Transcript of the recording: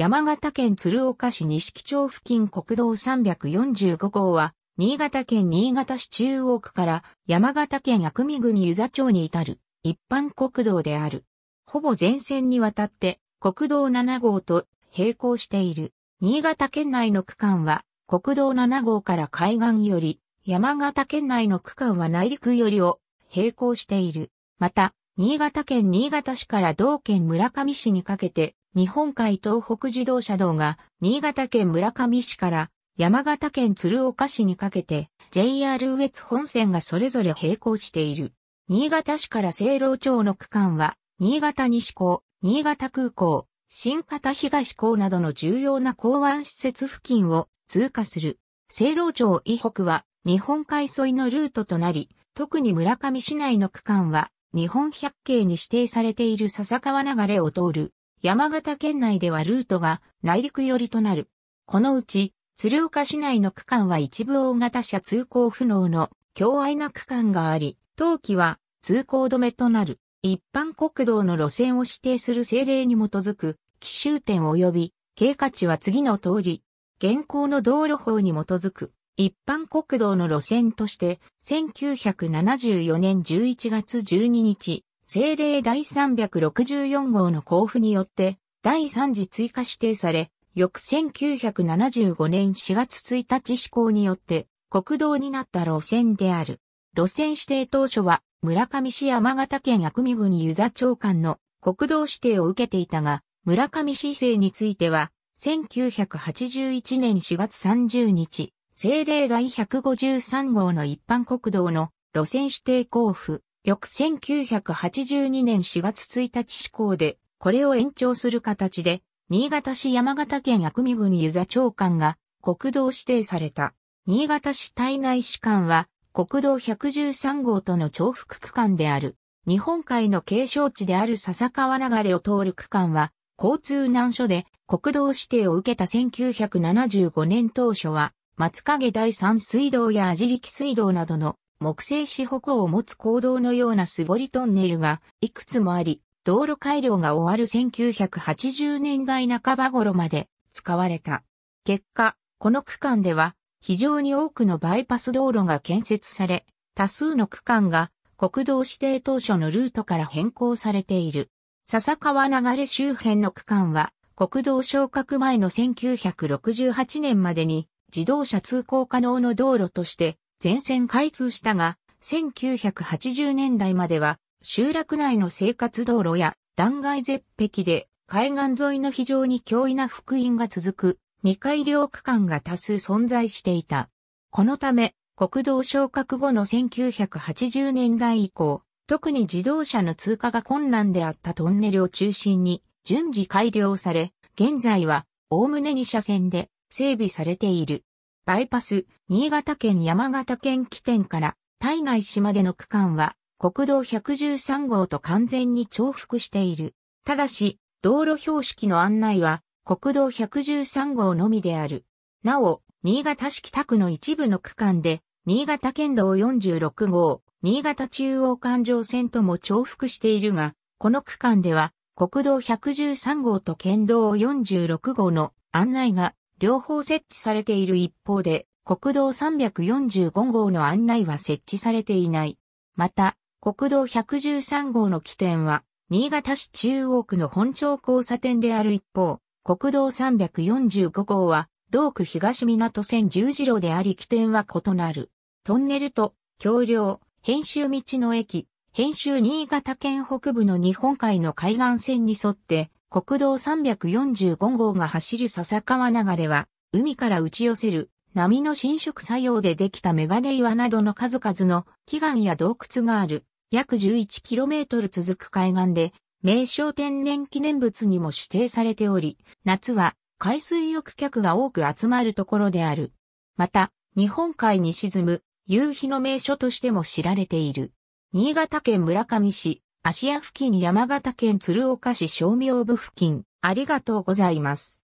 山形県鶴岡市錦町付近国道345号は、新潟県新潟市中央区から山形県薬見郡湯沢町に至る一般国道である。ほぼ全線にわたって国道7号と並行している。新潟県内の区間は国道7号から海岸より、山形県内の区間は内陸よりを並行している。また、新潟県新潟市から同県村上市にかけて、日本海東北自動車道が新潟県村上市から山形県鶴岡市にかけて JR 越本線がそれぞれ並行している。新潟市から西老町の区間は新潟西港、新潟空港、新潟東港などの重要な港湾施設付近を通過する。西老町以北は日本海沿いのルートとなり、特に村上市内の区間は日本百景に指定されている笹川流れを通る山形県内ではルートが内陸寄りとなる。このうち、鶴岡市内の区間は一部大型車通行不能の強愛な区間があり、冬季は通行止めとなる。一般国道の路線を指定する政令に基づく、奇襲点及び、経過値は次の通り、現行の道路法に基づく、一般国道の路線として、1974年11月12日、政令第364号の交付によって、第3次追加指定され、翌1975年4月1日施行によって、国道になった路線である。路線指定当初は、村上市山形県薬見郡湯座長官の国道指定を受けていたが、村上市政については、1981年4月30日、政令第153号の一般国道の路線指定交付、翌1982年4月1日施行で、これを延長する形で、新潟市山形県薬味郡湯座長官が国道指定された。新潟市体内市間は国道113号との重複区間である。日本海の景勝地である笹川流れを通る区間は交通難所で国道指定を受けた1975年当初は松影第三水道や網力水道などの木製四歩行を持つ行動のような素りトンネルがいくつもあり、道路改良が終わる1980年代半ば頃まで使われた。結果、この区間では非常に多くのバイパス道路が建設され、多数の区間が国道指定当初のルートから変更されている。笹川流周辺の区間は国道昇格前の1968年までに自動車通行可能の道路として全線開通したが、1980年代までは集落内の生活道路や断崖絶壁で海岸沿いの非常に脅威な福音が続く未改良区間が多数存在していた。このため、国道昇格後の1980年代以降、特に自動車の通過が困難であったトンネルを中心に順次改良され、現在は、おおむね2車線で整備されている。バイパス、新潟県山形県起点から体内市までの区間は国道113号と完全に重複している。ただし、道路標識の案内は国道113号のみである。なお、新潟市北区の一部の区間で、新潟県道46号、新潟中央環状線とも重複しているが、この区間では国道113号と県道46号の案内が両方設置されている一方で、国道345号の案内は設置されていない。また、国道113号の起点は、新潟市中央区の本町交差点である一方、国道345号は、同区東港線十字路であり起点は異なる。トンネルと、橋梁、編集道の駅、編集新潟県北部の日本海の海岸線に沿って、国道345号が走る笹川流れは、海から打ち寄せる波の侵食作用でできたメガネ岩などの数々の祈願や洞窟がある約 11km 続く海岸で名称天然記念物にも指定されており、夏は海水浴客が多く集まるところである。また、日本海に沈む夕日の名所としても知られている。新潟県村上市芦屋付近山形県鶴岡市商業部付近、ありがとうございます。